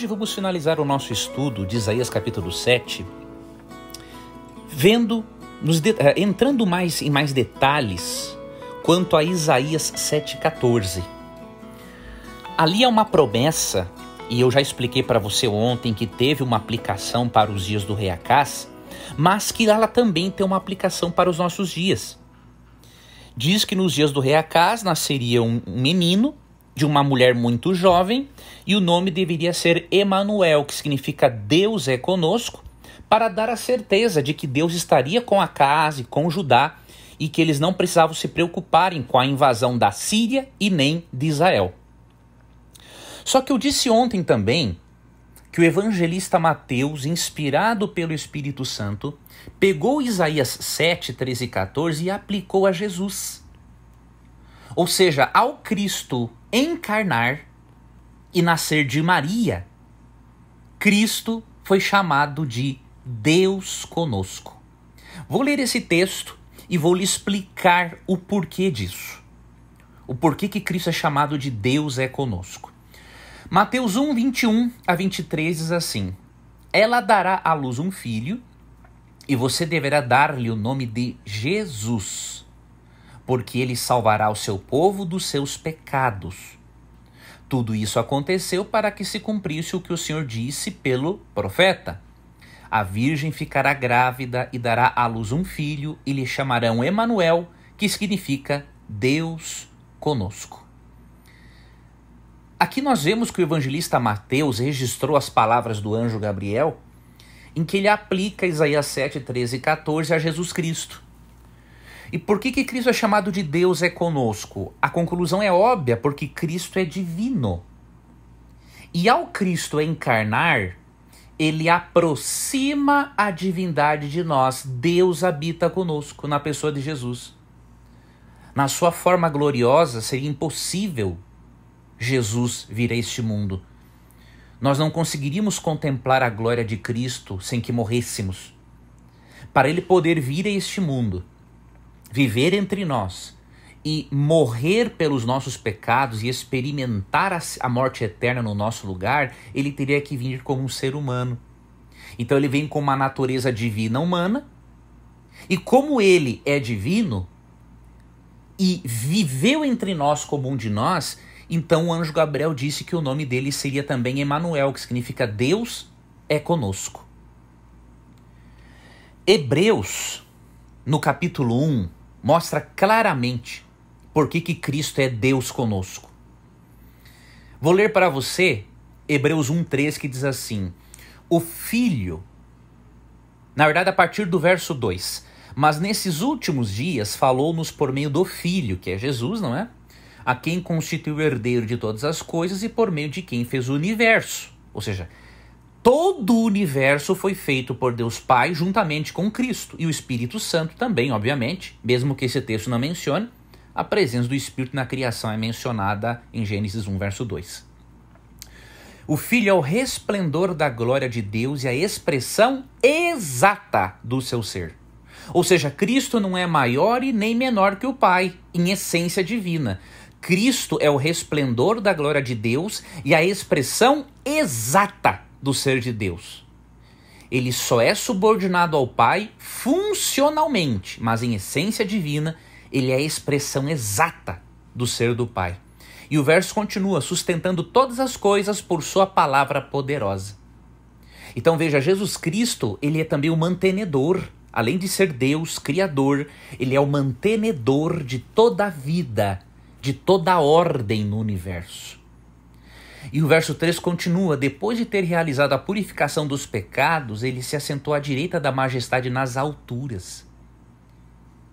Hoje vamos finalizar o nosso estudo de Isaías capítulo 7, vendo, de, eh, entrando mais em mais detalhes quanto a Isaías 7,14. Ali é uma promessa, e eu já expliquei para você ontem que teve uma aplicação para os dias do rei Acás, mas que ela também tem uma aplicação para os nossos dias. Diz que nos dias do rei Acás nasceria um menino de uma mulher muito jovem, e o nome deveria ser Emanuel, que significa Deus é conosco, para dar a certeza de que Deus estaria com a casa e com Judá e que eles não precisavam se preocuparem com a invasão da Síria e nem de Israel. Só que eu disse ontem também que o evangelista Mateus, inspirado pelo Espírito Santo, pegou Isaías 7, 13 e 14 e aplicou a Jesus. Ou seja, ao Cristo encarnar e nascer de Maria, Cristo foi chamado de Deus conosco. Vou ler esse texto e vou lhe explicar o porquê disso. O porquê que Cristo é chamado de Deus é conosco. Mateus 1, 21 a 23 diz assim: Ela dará à luz um filho, e você deverá dar-lhe o nome de Jesus porque ele salvará o seu povo dos seus pecados. Tudo isso aconteceu para que se cumprisse o que o Senhor disse pelo profeta. A virgem ficará grávida e dará à luz um filho e lhe chamarão Emanuel, que significa Deus conosco. Aqui nós vemos que o evangelista Mateus registrou as palavras do anjo Gabriel, em que ele aplica Isaías 7, 13 e 14 a Jesus Cristo. E por que, que Cristo é chamado de Deus é conosco? A conclusão é óbvia, porque Cristo é divino. E ao Cristo encarnar, ele aproxima a divindade de nós. Deus habita conosco na pessoa de Jesus. Na sua forma gloriosa, seria impossível Jesus vir a este mundo. Nós não conseguiríamos contemplar a glória de Cristo sem que morrêssemos. Para ele poder vir a este mundo, viver entre nós e morrer pelos nossos pecados e experimentar a morte eterna no nosso lugar, ele teria que vir como um ser humano. Então ele vem com uma natureza divina humana. E como ele é divino e viveu entre nós como um de nós, então o anjo Gabriel disse que o nome dele seria também Emanuel, que significa Deus é conosco. Hebreus, no capítulo 1, mostra claramente por que, que Cristo é Deus conosco. Vou ler para você Hebreus 1,3 que diz assim: O Filho, na verdade, a partir do verso 2, mas nesses últimos dias falou-nos por meio do Filho, que é Jesus, não é? A quem constituiu o herdeiro de todas as coisas e por meio de quem fez o universo. Ou seja, Todo o universo foi feito por Deus Pai juntamente com Cristo e o Espírito Santo também, obviamente, mesmo que esse texto não mencione, a presença do Espírito na criação é mencionada em Gênesis 1, verso 2. O Filho é o resplendor da glória de Deus e a expressão exata do seu ser. Ou seja, Cristo não é maior e nem menor que o Pai, em essência divina. Cristo é o resplendor da glória de Deus e a expressão exata do ser de Deus. Ele só é subordinado ao Pai funcionalmente, mas em essência divina, ele é a expressão exata do ser do Pai. E o verso continua: sustentando todas as coisas por Sua palavra poderosa. Então veja, Jesus Cristo, ele é também o mantenedor. Além de ser Deus, Criador, ele é o mantenedor de toda a vida, de toda a ordem no universo. E o verso 3 continua: Depois de ter realizado a purificação dos pecados, ele se assentou à direita da majestade nas alturas.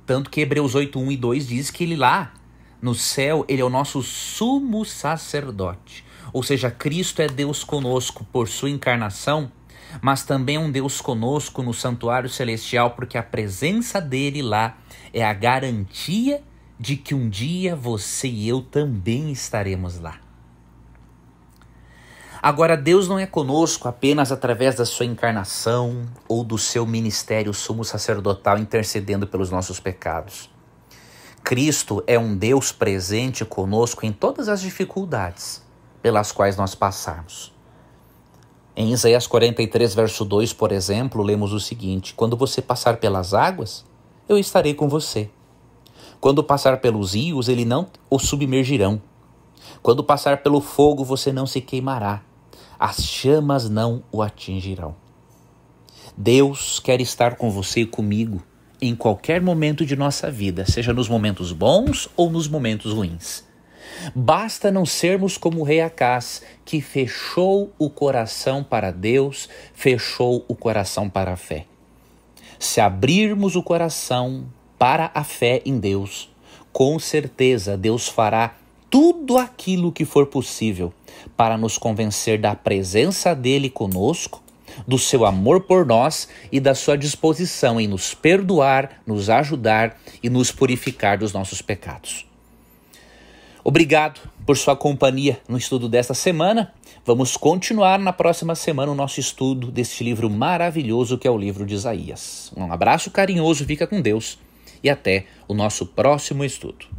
Tanto que Hebreus 8, 1 e 2 diz que ele lá, no céu, ele é o nosso sumo sacerdote. Ou seja, Cristo é Deus conosco por sua encarnação, mas também é um Deus conosco no santuário celestial, porque a presença dele lá é a garantia de que um dia você e eu também estaremos lá. Agora, Deus não é conosco apenas através da sua encarnação ou do seu ministério sumo sacerdotal intercedendo pelos nossos pecados. Cristo é um Deus presente conosco em todas as dificuldades pelas quais nós passarmos. Em Isaías 43, verso 2, por exemplo, lemos o seguinte: Quando você passar pelas águas, eu estarei com você. Quando passar pelos rios, ele não o submergirão. Quando passar pelo fogo, você não se queimará, as chamas não o atingirão. Deus quer estar com você e comigo em qualquer momento de nossa vida, seja nos momentos bons ou nos momentos ruins. Basta não sermos como o rei Acás, que fechou o coração para Deus, fechou o coração para a fé. Se abrirmos o coração para a fé em Deus, com certeza Deus fará tudo aquilo que for possível para nos convencer da presença dele conosco, do seu amor por nós e da sua disposição em nos perdoar, nos ajudar e nos purificar dos nossos pecados. Obrigado por sua companhia no estudo desta semana. Vamos continuar na próxima semana o nosso estudo deste livro maravilhoso que é o livro de Isaías. Um abraço carinhoso, fica com Deus e até o nosso próximo estudo.